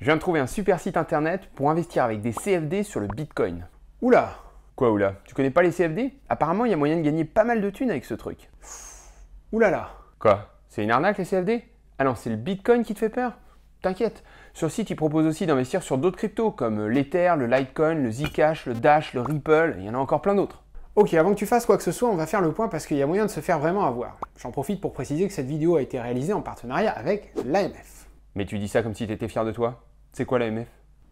Je viens de trouver un super site internet pour investir avec des CFD sur le Bitcoin. Oula Quoi oula Tu connais pas les CFD Apparemment, il y a moyen de gagner pas mal de thunes avec ce truc. Oula là Quoi C'est une arnaque les CFD Ah non, c'est le Bitcoin qui te fait peur T'inquiète. Sur le site, ils proposent aussi d'investir sur d'autres cryptos comme l'Ether, le Litecoin, le Zcash, le Dash, le Ripple, il y en a encore plein d'autres. Ok, avant que tu fasses quoi que ce soit, on va faire le point parce qu'il y a moyen de se faire vraiment avoir. J'en profite pour préciser que cette vidéo a été réalisée en partenariat avec l'AMF. Mais tu dis ça comme si t'étais fier de toi c'est quoi l'AMF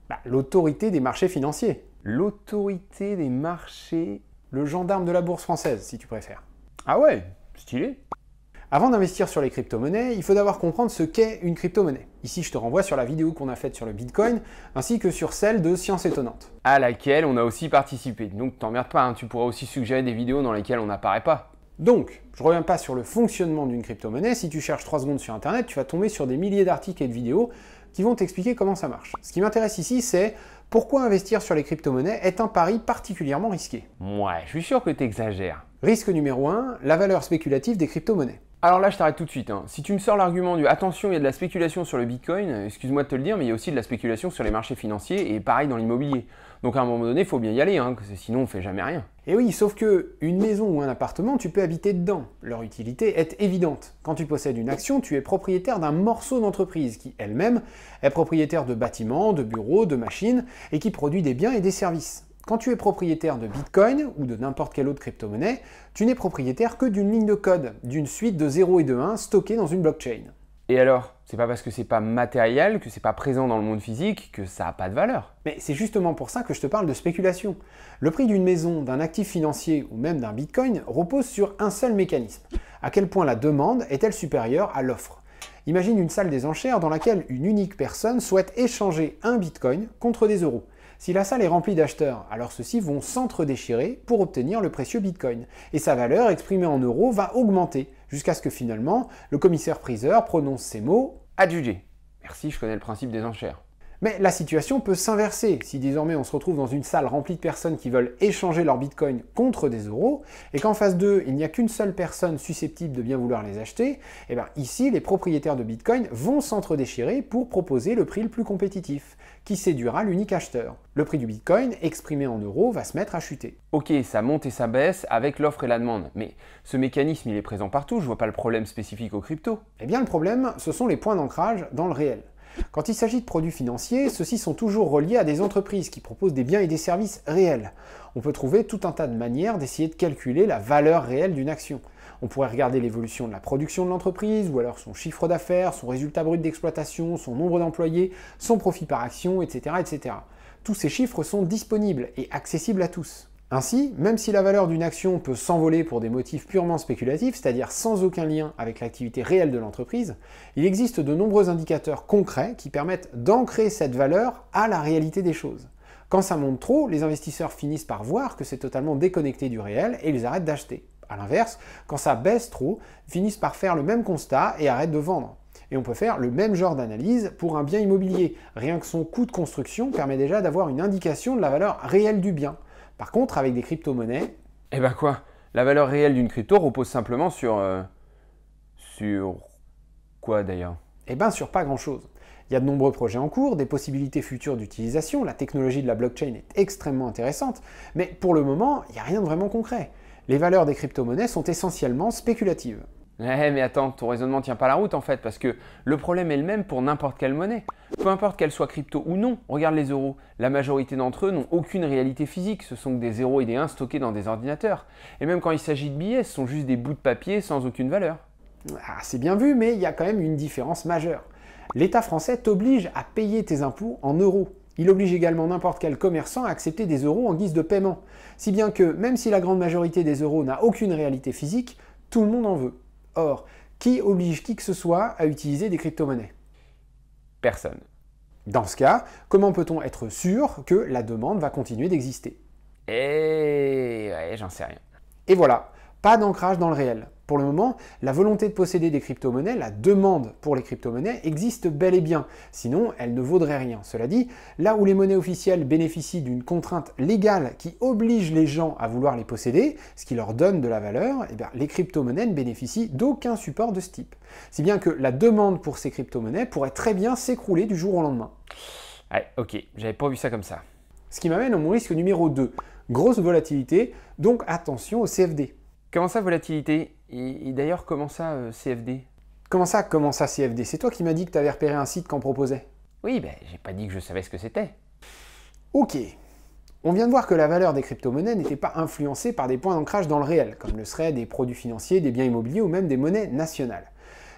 bah, L'autorité des marchés financiers. L'autorité des marchés, le gendarme de la bourse française, si tu préfères. Ah ouais, stylé. Avant d'investir sur les crypto-monnaies, il faut d'abord comprendre ce qu'est une crypto-monnaie. Ici, je te renvoie sur la vidéo qu'on a faite sur le Bitcoin, ainsi que sur celle de Science étonnante. À laquelle on a aussi participé, donc t'emmerdes pas, hein, tu pourras aussi suggérer des vidéos dans lesquelles on n'apparaît pas. Donc, je reviens pas sur le fonctionnement d'une crypto-monnaie, si tu cherches 3 secondes sur Internet, tu vas tomber sur des milliers d'articles et de vidéos qui vont t'expliquer comment ça marche. Ce qui m'intéresse ici, c'est pourquoi investir sur les crypto-monnaies est un pari particulièrement risqué. Ouais, je suis sûr que tu exagères. Risque numéro 1, la valeur spéculative des crypto-monnaies. Alors là, je t'arrête tout de suite. Hein. Si tu me sors l'argument du attention, il y a de la spéculation sur le bitcoin, excuse-moi de te le dire, mais il y a aussi de la spéculation sur les marchés financiers et pareil dans l'immobilier. Donc à un moment donné, il faut bien y aller, hein, sinon on fait jamais rien. Et eh oui, sauf que une maison ou un appartement, tu peux habiter dedans. Leur utilité est évidente. Quand tu possèdes une action, tu es propriétaire d'un morceau d'entreprise qui elle-même est propriétaire de bâtiments, de bureaux, de machines et qui produit des biens et des services. Quand tu es propriétaire de Bitcoin ou de n'importe quelle autre crypto-monnaie, tu n'es propriétaire que d'une ligne de code, d'une suite de 0 et de 1 stockée dans une blockchain. Et alors c'est pas parce que c'est pas matériel, que c'est pas présent dans le monde physique, que ça n'a pas de valeur. Mais c'est justement pour ça que je te parle de spéculation. Le prix d'une maison, d'un actif financier ou même d'un bitcoin repose sur un seul mécanisme. À quel point la demande est-elle supérieure à l'offre Imagine une salle des enchères dans laquelle une unique personne souhaite échanger un bitcoin contre des euros. Si la salle est remplie d'acheteurs, alors ceux-ci vont s'entre-déchirer pour obtenir le précieux bitcoin. Et sa valeur exprimée en euros va augmenter, jusqu'à ce que finalement le commissaire-priseur prononce ces mots adjugé. Merci, je connais le principe des enchères. Mais la situation peut s'inverser si désormais on se retrouve dans une salle remplie de personnes qui veulent échanger leur bitcoin contre des euros et qu'en face d'eux il n'y a qu'une seule personne susceptible de bien vouloir les acheter, et eh bien ici les propriétaires de bitcoin vont s'entre-déchirer pour proposer le prix le plus compétitif, qui séduira l'unique acheteur. Le prix du bitcoin exprimé en euros va se mettre à chuter. Ok, ça monte et ça baisse avec l'offre et la demande, mais ce mécanisme il est présent partout, je vois pas le problème spécifique aux cryptos. Eh bien le problème, ce sont les points d'ancrage dans le réel. Quand il s'agit de produits financiers, ceux-ci sont toujours reliés à des entreprises qui proposent des biens et des services réels. On peut trouver tout un tas de manières d'essayer de calculer la valeur réelle d'une action. On pourrait regarder l'évolution de la production de l'entreprise, ou alors son chiffre d'affaires, son résultat brut d'exploitation, son nombre d'employés, son profit par action, etc., etc. Tous ces chiffres sont disponibles et accessibles à tous. Ainsi, même si la valeur d'une action peut s'envoler pour des motifs purement spéculatifs, c'est-à-dire sans aucun lien avec l'activité réelle de l'entreprise, il existe de nombreux indicateurs concrets qui permettent d'ancrer cette valeur à la réalité des choses. Quand ça monte trop, les investisseurs finissent par voir que c'est totalement déconnecté du réel et ils arrêtent d'acheter. A l'inverse, quand ça baisse trop, finissent par faire le même constat et arrêtent de vendre. Et on peut faire le même genre d'analyse pour un bien immobilier. Rien que son coût de construction permet déjà d'avoir une indication de la valeur réelle du bien. Par contre, avec des crypto-monnaies. Eh ben quoi La valeur réelle d'une crypto repose simplement sur. Euh, sur. quoi d'ailleurs Eh ben sur pas grand chose. Il y a de nombreux projets en cours, des possibilités futures d'utilisation, la technologie de la blockchain est extrêmement intéressante, mais pour le moment, il n'y a rien de vraiment concret. Les valeurs des crypto-monnaies sont essentiellement spéculatives. Eh, mais attends, ton raisonnement tient pas la route en fait, parce que le problème est le même pour n'importe quelle monnaie. Peu importe qu'elle soit crypto ou non, regarde les euros. La majorité d'entre eux n'ont aucune réalité physique, ce sont que des zéros et des 1 stockés dans des ordinateurs. Et même quand il s'agit de billets, ce sont juste des bouts de papier sans aucune valeur. Ah, c'est bien vu, mais il y a quand même une différence majeure. L'État français t'oblige à payer tes impôts en euros. Il oblige également n'importe quel commerçant à accepter des euros en guise de paiement. Si bien que, même si la grande majorité des euros n'a aucune réalité physique, tout le monde en veut. Or, qui oblige qui que ce soit à utiliser des crypto-monnaies Personne. Dans ce cas, comment peut-on être sûr que la demande va continuer d'exister Eh ouais, j'en sais rien. Et voilà, pas d'ancrage dans le réel. Pour le moment, la volonté de posséder des crypto-monnaies, la demande pour les crypto-monnaies existe bel et bien, sinon elle ne vaudrait rien. Cela dit, là où les monnaies officielles bénéficient d'une contrainte légale qui oblige les gens à vouloir les posséder, ce qui leur donne de la valeur, eh bien, les crypto-monnaies ne bénéficient d'aucun support de ce type. Si bien que la demande pour ces crypto-monnaies pourrait très bien s'écrouler du jour au lendemain. ok, j'avais pas vu ça comme ça. Ce qui m'amène au mon risque numéro 2, grosse volatilité, donc attention au CFD. Comment ça volatilité et, d'ailleurs, comment ça, euh, CFD Comment ça, comment ça, CFD C'est toi qui m'as dit que tu avais repéré un site qu'on proposait. Oui, ben, j'ai pas dit que je savais ce que c'était. Ok. On vient de voir que la valeur des crypto-monnaies n'était pas influencée par des points d'ancrage dans le réel, comme le seraient des produits financiers, des biens immobiliers ou même des monnaies nationales.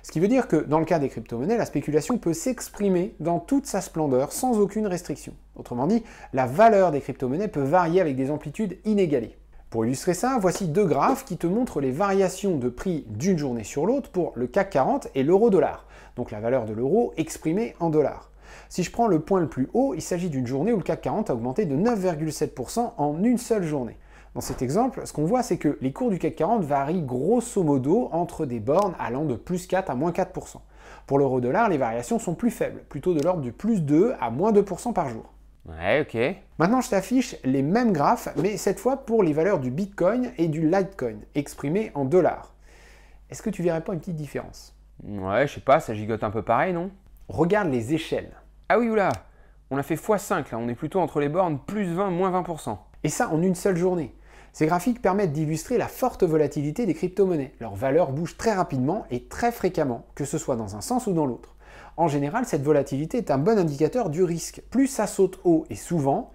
Ce qui veut dire que dans le cas des crypto-monnaies, la spéculation peut s'exprimer dans toute sa splendeur sans aucune restriction. Autrement dit, la valeur des crypto-monnaies peut varier avec des amplitudes inégalées. Pour illustrer ça, voici deux graphes qui te montrent les variations de prix d'une journée sur l'autre pour le CAC 40 et l'euro-dollar, donc la valeur de l'euro exprimée en dollars. Si je prends le point le plus haut, il s'agit d'une journée où le CAC 40 a augmenté de 9,7% en une seule journée. Dans cet exemple, ce qu'on voit, c'est que les cours du CAC 40 varient grosso modo entre des bornes allant de plus 4 à moins 4%. Pour l'euro-dollar, les variations sont plus faibles, plutôt de l'ordre de plus 2 à moins 2% par jour. Ouais, ok. Maintenant, je t'affiche les mêmes graphes, mais cette fois pour les valeurs du Bitcoin et du Litecoin, exprimées en dollars. Est-ce que tu verrais pas une petite différence Ouais, je sais pas, ça gigote un peu pareil, non Regarde les échelles. Ah oui, oula On a fait x5 là, on est plutôt entre les bornes plus 20, moins 20%. Et ça en une seule journée. Ces graphiques permettent d'illustrer la forte volatilité des crypto-monnaies. Leur valeur bouge très rapidement et très fréquemment, que ce soit dans un sens ou dans l'autre en général, cette volatilité est un bon indicateur du risque. Plus ça saute haut et souvent,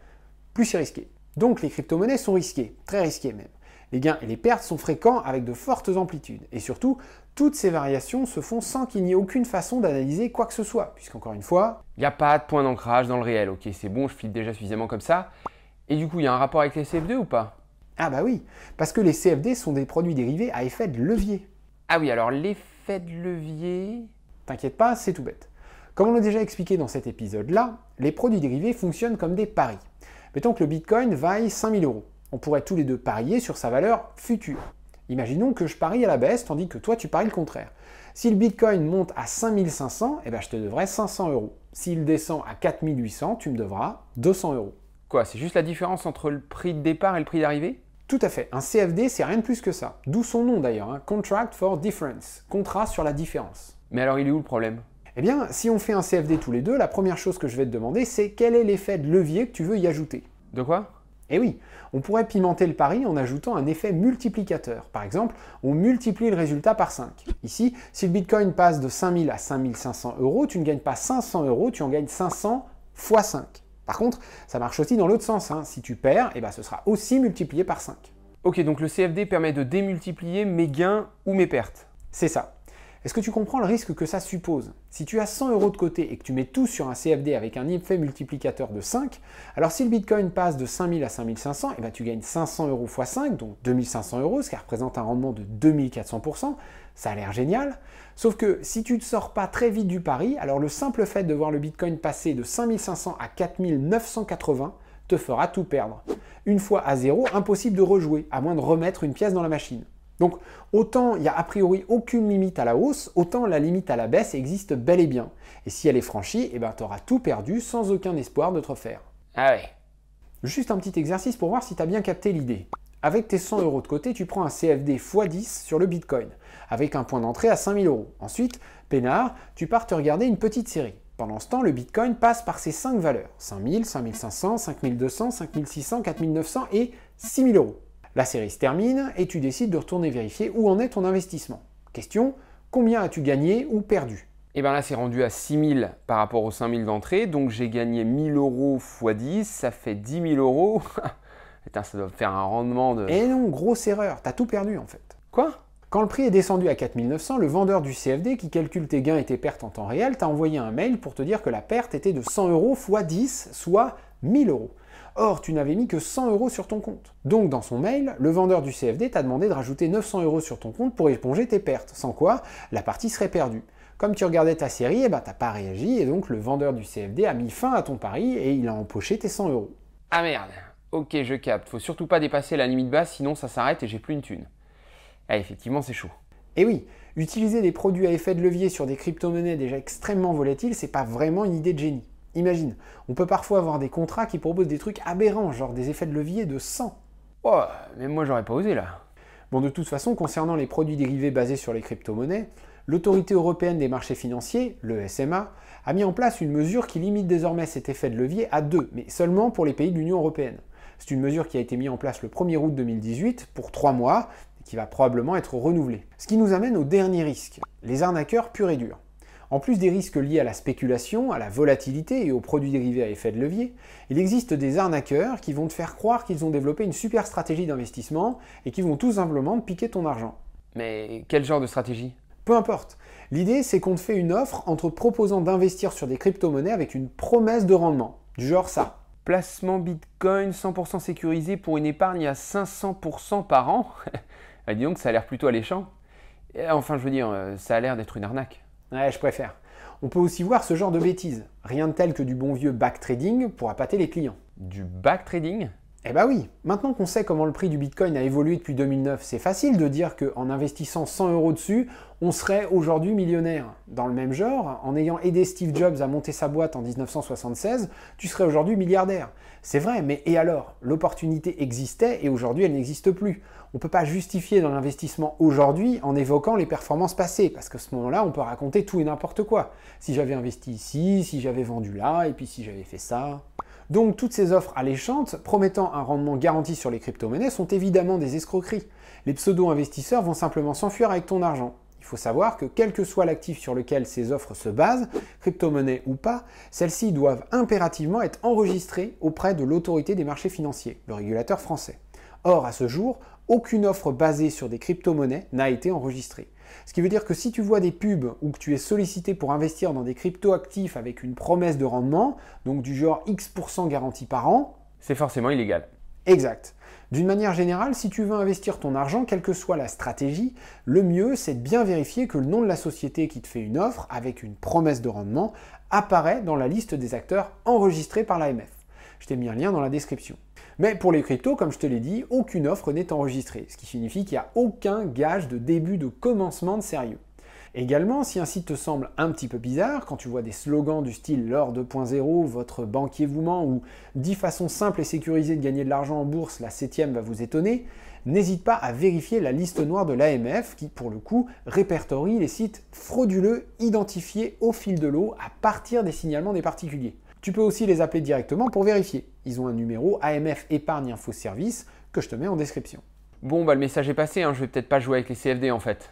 plus c'est risqué. Donc les crypto-monnaies sont risquées, très risquées même. Les gains et les pertes sont fréquents avec de fortes amplitudes. Et surtout, toutes ces variations se font sans qu'il n'y ait aucune façon d'analyser quoi que ce soit, puisqu'encore une fois... Il n'y a pas de point d'ancrage dans le réel, ok, c'est bon, je file déjà suffisamment comme ça. Et du coup, il y a un rapport avec les CFD ou pas Ah bah oui, parce que les CFD sont des produits dérivés à effet de levier. Ah oui, alors l'effet de levier... T'inquiète pas, c'est tout bête. Comme on l'a déjà expliqué dans cet épisode-là, les produits dérivés fonctionnent comme des paris. Mettons que le Bitcoin vaille 5000 euros. On pourrait tous les deux parier sur sa valeur future. Imaginons que je parie à la baisse tandis que toi tu paries le contraire. Si le Bitcoin monte à 5500, eh ben je te devrais 500 euros. S'il descend à 4800, tu me devras 200 euros. Quoi, c'est juste la différence entre le prix de départ et le prix d'arrivée Tout à fait, un CFD c'est rien de plus que ça. D'où son nom d'ailleurs, hein. Contract for Difference, contrat sur la différence. Mais alors il est où le problème eh bien, si on fait un CFD tous les deux, la première chose que je vais te demander, c'est quel est l'effet de levier que tu veux y ajouter De quoi Eh oui, on pourrait pimenter le pari en ajoutant un effet multiplicateur. Par exemple, on multiplie le résultat par 5. Ici, si le Bitcoin passe de 5000 à 5500 euros, tu ne gagnes pas 500 euros, tu en gagnes 500 fois 5. Par contre, ça marche aussi dans l'autre sens. Hein. Si tu perds, eh ben, ce sera aussi multiplié par 5. Ok, donc le CFD permet de démultiplier mes gains ou mes pertes. C'est ça. Est-ce que tu comprends le risque que ça suppose Si tu as 100 euros de côté et que tu mets tout sur un CFD avec un effet multiplicateur de 5, alors si le Bitcoin passe de 5000 à 5500, et eh ben, tu gagnes 500 euros x 5, donc 2500 euros, ce qui représente un rendement de 2400%. Ça a l'air génial. Sauf que si tu ne sors pas très vite du pari, alors le simple fait de voir le Bitcoin passer de 5500 à 4980 te fera tout perdre. Une fois à zéro, impossible de rejouer, à moins de remettre une pièce dans la machine. Donc autant il n'y a a priori aucune limite à la hausse, autant la limite à la baisse existe bel et bien. Et si elle est franchie, eh ben, tu auras tout perdu sans aucun espoir de te refaire. Ah ouais. Juste un petit exercice pour voir si tu as bien capté l'idée. Avec tes 100 euros de côté, tu prends un CFD x10 sur le Bitcoin, avec un point d'entrée à 5000 euros. Ensuite, peinard, tu pars te regarder une petite série. Pendant ce temps, le Bitcoin passe par ses 5 valeurs 5000, 5500, 5200, 5600, 4900 et 6000 euros. La série se termine et tu décides de retourner vérifier où en est ton investissement. Question, combien as-tu gagné ou perdu Et eh bien là, c'est rendu à 6 000 par rapport aux 5 000 d'entrée, donc j'ai gagné 1000 euros x 10, ça fait 10 000 euros. Putain, ça doit faire un rendement de... Eh non, grosse erreur, t'as tout perdu en fait. Quoi quand le prix est descendu à 4 900, le vendeur du CFD qui calcule tes gains et tes pertes en temps réel t'a envoyé un mail pour te dire que la perte était de 100 euros x 10, soit 1000 euros. Or, tu n'avais mis que 100 euros sur ton compte. Donc, dans son mail, le vendeur du CFD t'a demandé de rajouter 900 euros sur ton compte pour éponger tes pertes, sans quoi la partie serait perdue. Comme tu regardais ta série, eh ben, t'as pas réagi et donc le vendeur du CFD a mis fin à ton pari et il a empoché tes 100 euros. Ah merde, ok, je capte. Faut surtout pas dépasser la limite basse, sinon ça s'arrête et j'ai plus une thune. Ah, effectivement, c'est chaud. Et eh oui, utiliser des produits à effet de levier sur des crypto-monnaies déjà extrêmement volatiles, c'est pas vraiment une idée de génie. Imagine, on peut parfois avoir des contrats qui proposent des trucs aberrants, genre des effets de levier de 100. Oh, mais moi j'aurais pas osé là. Bon, de toute façon, concernant les produits dérivés basés sur les crypto-monnaies, l'autorité européenne des marchés financiers, le SMA, a mis en place une mesure qui limite désormais cet effet de levier à 2, mais seulement pour les pays de l'Union européenne. C'est une mesure qui a été mise en place le 1er août 2018 pour 3 mois et qui va probablement être renouvelée. Ce qui nous amène au dernier risque, les arnaqueurs purs et durs. En plus des risques liés à la spéculation, à la volatilité et aux produits dérivés à effet de levier, il existe des arnaqueurs qui vont te faire croire qu'ils ont développé une super stratégie d'investissement et qui vont tout simplement te piquer ton argent. Mais quel genre de stratégie Peu importe. L'idée, c'est qu'on te fait une offre en te proposant d'investir sur des crypto-monnaies avec une promesse de rendement. Du genre ça. Placement Bitcoin 100% sécurisé pour une épargne à 500% par an eh, Dis que ça a l'air plutôt alléchant. Enfin, je veux dire, euh, ça a l'air d'être une arnaque. Ouais, je préfère. On peut aussi voir ce genre de bêtises. Rien de tel que du bon vieux backtrading pour appâter les clients. Du backtrading eh bah oui, maintenant qu'on sait comment le prix du Bitcoin a évolué depuis 2009, c'est facile de dire qu'en investissant 100 euros dessus, on serait aujourd'hui millionnaire. Dans le même genre, en ayant aidé Steve Jobs à monter sa boîte en 1976, tu serais aujourd'hui milliardaire. C'est vrai, mais et alors L'opportunité existait et aujourd'hui elle n'existe plus. On ne peut pas justifier dans l'investissement aujourd'hui en évoquant les performances passées, parce que ce moment-là, on peut raconter tout et n'importe quoi. Si j'avais investi ici, si j'avais vendu là, et puis si j'avais fait ça. Donc toutes ces offres alléchantes promettant un rendement garanti sur les crypto-monnaies sont évidemment des escroqueries. Les pseudo-investisseurs vont simplement s'enfuir avec ton argent. Il faut savoir que quel que soit l'actif sur lequel ces offres se basent, crypto monnaies ou pas, celles-ci doivent impérativement être enregistrées auprès de l'autorité des marchés financiers, le régulateur français. Or, à ce jour, aucune offre basée sur des crypto-monnaies n'a été enregistrée. Ce qui veut dire que si tu vois des pubs ou que tu es sollicité pour investir dans des crypto-actifs avec une promesse de rendement, donc du genre X% garanti par an, c'est forcément illégal. Exact. D'une manière générale, si tu veux investir ton argent, quelle que soit la stratégie, le mieux c'est de bien vérifier que le nom de la société qui te fait une offre avec une promesse de rendement apparaît dans la liste des acteurs enregistrés par l'AMF. Je t'ai mis un lien dans la description. Mais pour les cryptos, comme je te l'ai dit, aucune offre n'est enregistrée, ce qui signifie qu'il n'y a aucun gage de début de commencement de sérieux. Également, si un site te semble un petit peu bizarre, quand tu vois des slogans du style l'or 2.0, votre banquier vous ment ou 10 façons simples et sécurisées de gagner de l'argent en bourse, la septième va vous étonner, n'hésite pas à vérifier la liste noire de l'AMF qui, pour le coup, répertorie les sites frauduleux identifiés au fil de l'eau à partir des signalements des particuliers. Tu peux aussi les appeler directement pour vérifier. Ils ont un numéro AMF Épargne Info Service que je te mets en description. Bon, bah le message est passé, hein. je vais peut-être pas jouer avec les CFD en fait.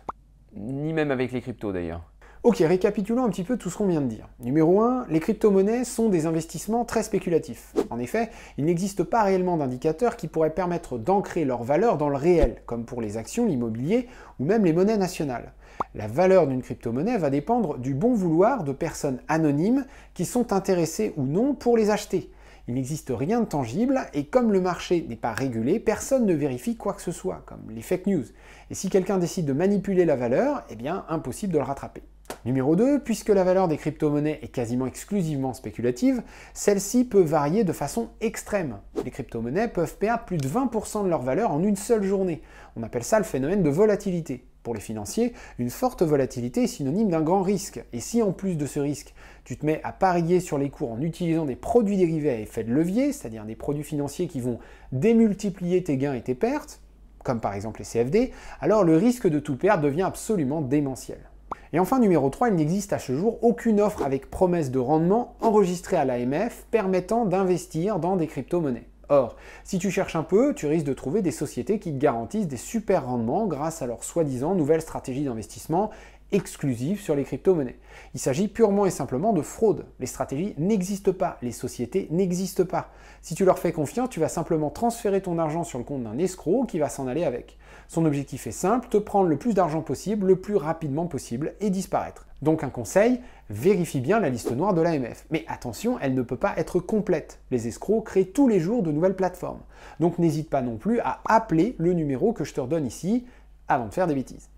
Ni même avec les cryptos d'ailleurs. Ok, récapitulons un petit peu tout ce qu'on vient de dire. Numéro 1, les crypto-monnaies sont des investissements très spéculatifs. En effet, il n'existe pas réellement d'indicateurs qui pourraient permettre d'ancrer leur valeur dans le réel, comme pour les actions, l'immobilier ou même les monnaies nationales. La valeur d'une crypto-monnaie va dépendre du bon vouloir de personnes anonymes qui sont intéressées ou non pour les acheter. Il n'existe rien de tangible et comme le marché n'est pas régulé, personne ne vérifie quoi que ce soit, comme les fake news. Et si quelqu'un décide de manipuler la valeur, eh bien impossible de le rattraper. Numéro 2, puisque la valeur des crypto-monnaies est quasiment exclusivement spéculative, celle-ci peut varier de façon extrême. Les crypto-monnaies peuvent perdre plus de 20% de leur valeur en une seule journée. On appelle ça le phénomène de volatilité. Pour les financiers, une forte volatilité est synonyme d'un grand risque. Et si en plus de ce risque, tu te mets à parier sur les cours en utilisant des produits dérivés à effet de levier, c'est-à-dire des produits financiers qui vont démultiplier tes gains et tes pertes, comme par exemple les CFD, alors le risque de tout perdre devient absolument démentiel. Et enfin, numéro 3, il n'existe à ce jour aucune offre avec promesse de rendement enregistrée à l'AMF permettant d'investir dans des crypto-monnaies. Or, si tu cherches un peu, tu risques de trouver des sociétés qui te garantissent des super rendements grâce à leur soi-disant nouvelle stratégie d'investissement exclusive sur les crypto-monnaies. Il s'agit purement et simplement de fraude. Les stratégies n'existent pas, les sociétés n'existent pas. Si tu leur fais confiance, tu vas simplement transférer ton argent sur le compte d'un escroc qui va s'en aller avec. Son objectif est simple, te prendre le plus d'argent possible, le plus rapidement possible et disparaître. Donc un conseil, vérifie bien la liste noire de l'AMF. Mais attention, elle ne peut pas être complète. Les escrocs créent tous les jours de nouvelles plateformes. Donc n'hésite pas non plus à appeler le numéro que je te redonne ici avant de faire des bêtises.